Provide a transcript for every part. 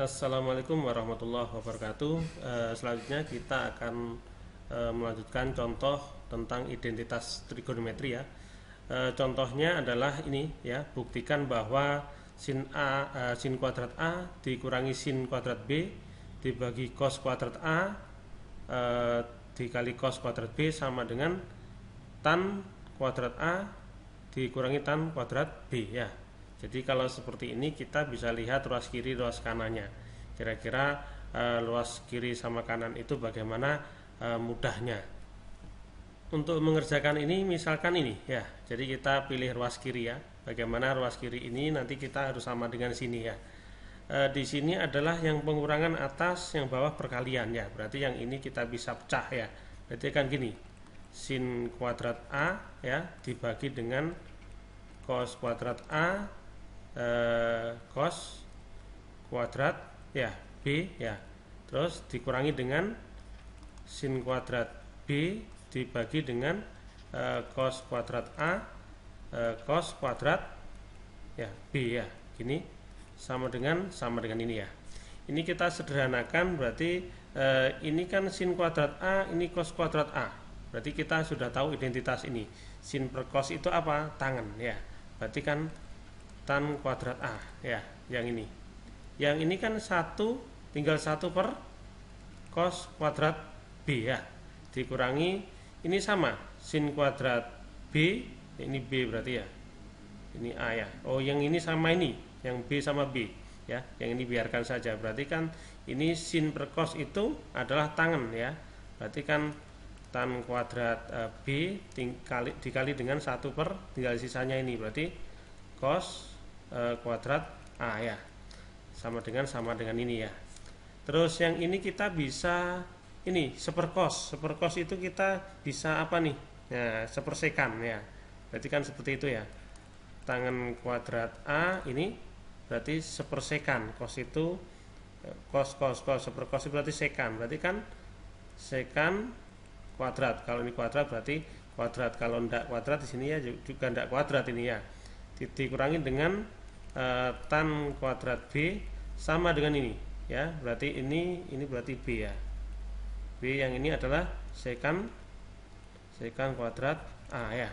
Assalamualaikum warahmatullahi wabarakatuh. Eh, selanjutnya kita akan eh, melanjutkan contoh tentang identitas trigonometri ya. Eh, contohnya adalah ini ya, buktikan bahwa sin a sin kuadrat a dikurangi sin kuadrat b dibagi cos kuadrat a dikali cos kuadrat b sama dengan tan kuadrat a dikurangi tan kuadrat b ya. Jadi kalau seperti ini kita bisa lihat ruas kiri ruas kanannya. Kira-kira e, luas kiri sama kanan itu bagaimana e, mudahnya. Untuk mengerjakan ini misalkan ini ya. Jadi kita pilih ruas kiri ya. Bagaimana ruas kiri ini nanti kita harus sama dengan sini ya. E, di sini adalah yang pengurangan atas yang bawah perkalian ya. Berarti yang ini kita bisa pecah ya. Berarti kan gini sin kuadrat A ya dibagi dengan cos kuadrat A eh, cos kuadrat ya b ya terus dikurangi dengan sin kuadrat b dibagi dengan eh, cos kuadrat a eh, cos kuadrat ya b ya gini sama dengan sama dengan ini ya ini kita sederhanakan berarti eh, ini kan sin kuadrat a ini cos kuadrat a berarti kita sudah tahu identitas ini sin per cos itu apa tangan ya berarti kan tan kuadrat A ya yang ini yang ini kan satu tinggal satu per cos kuadrat B ya dikurangi ini sama sin kuadrat B ini B berarti ya ini A ya Oh yang ini sama ini yang B sama B ya yang ini biarkan saja berarti kan ini sin per cos itu adalah tangan ya berarti kan tan kuadrat eh, B dikali dengan satu per tinggal sisanya ini berarti cos e, kuadrat a ya sama dengan sama dengan ini ya terus yang ini kita bisa ini seper cos seper cos itu kita bisa apa nih nah sepersekan ya berarti kan seperti itu ya tangan kuadrat a ini berarti sepersekan cos itu eh, cos cos cos seper cos itu berarti sekan berarti kan sekan kuadrat kalau ini kuadrat berarti kuadrat kalau tidak kuadrat di sini ya juga tidak kuadrat ini ya dikurangi dengan uh, tan kuadrat b sama dengan ini ya berarti ini ini berarti b ya b yang ini adalah sekan sekan kuadrat a ya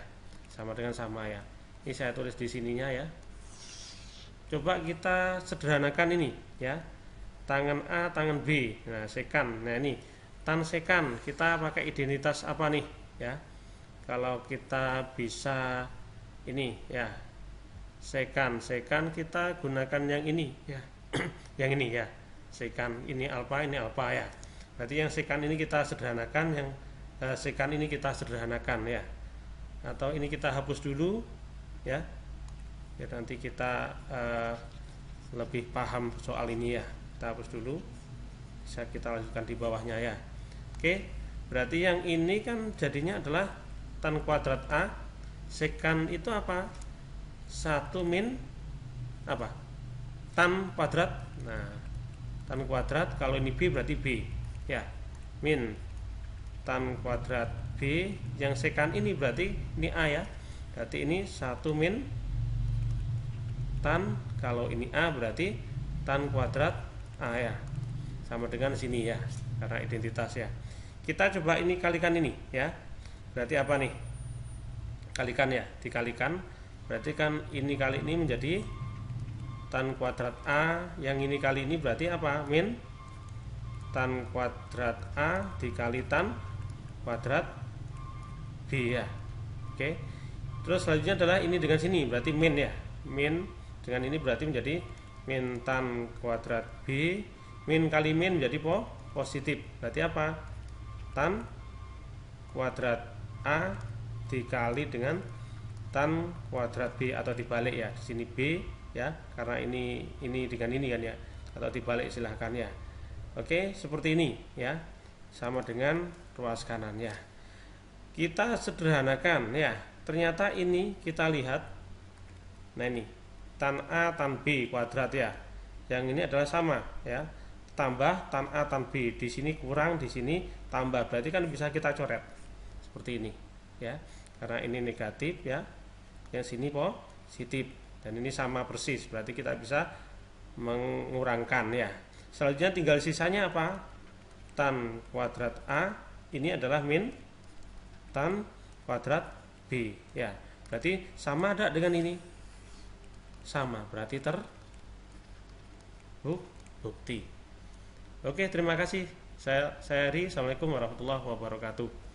sama dengan sama ya ini saya tulis di sininya ya coba kita sederhanakan ini ya tangan a tangan b nah sekan nah ini tan sekan kita pakai identitas apa nih ya kalau kita bisa ini ya sekan sekan kita gunakan yang ini ya yang ini ya sekan ini alfa ini alfa ya berarti yang sekan ini kita sederhanakan yang eh, sekan ini kita sederhanakan ya atau ini kita hapus dulu ya biar nanti kita eh, lebih paham soal ini ya kita hapus dulu bisa kita lanjutkan di bawahnya ya oke berarti yang ini kan jadinya adalah tan kuadrat a sekan itu apa 1 min apa? Tan kuadrat. Nah, tan kuadrat kalau ini B berarti B. Ya. Min tan kuadrat B yang sekan ini berarti ini A ya. Berarti ini 1 min tan kalau ini A berarti tan kuadrat A ya. Sama dengan sini ya karena identitas ya. Kita coba ini kalikan ini ya. Berarti apa nih? Kalikan ya, dikalikan berarti kan ini kali ini menjadi tan kuadrat A yang ini kali ini berarti apa min tan kuadrat A dikali tan kuadrat B ya oke terus selanjutnya adalah ini dengan sini berarti min ya min dengan ini berarti menjadi min tan kuadrat B min kali min menjadi po positif berarti apa tan kuadrat A dikali dengan tan kuadrat b atau dibalik ya di sini b ya karena ini ini dengan ini kan ya atau dibalik silahkan ya oke seperti ini ya sama dengan ruas kanan ya kita sederhanakan ya ternyata ini kita lihat nah ini tan a tan b kuadrat ya yang ini adalah sama ya tambah tan a tan b di sini kurang di sini tambah berarti kan bisa kita coret seperti ini ya karena ini negatif ya yang sini positif dan ini sama persis berarti kita bisa mengurangkan ya selanjutnya tinggal sisanya apa tan kuadrat A ini adalah min tan kuadrat B ya berarti sama ada dengan ini sama berarti ter bukti oke terima kasih saya saya Ri Assalamualaikum warahmatullahi wabarakatuh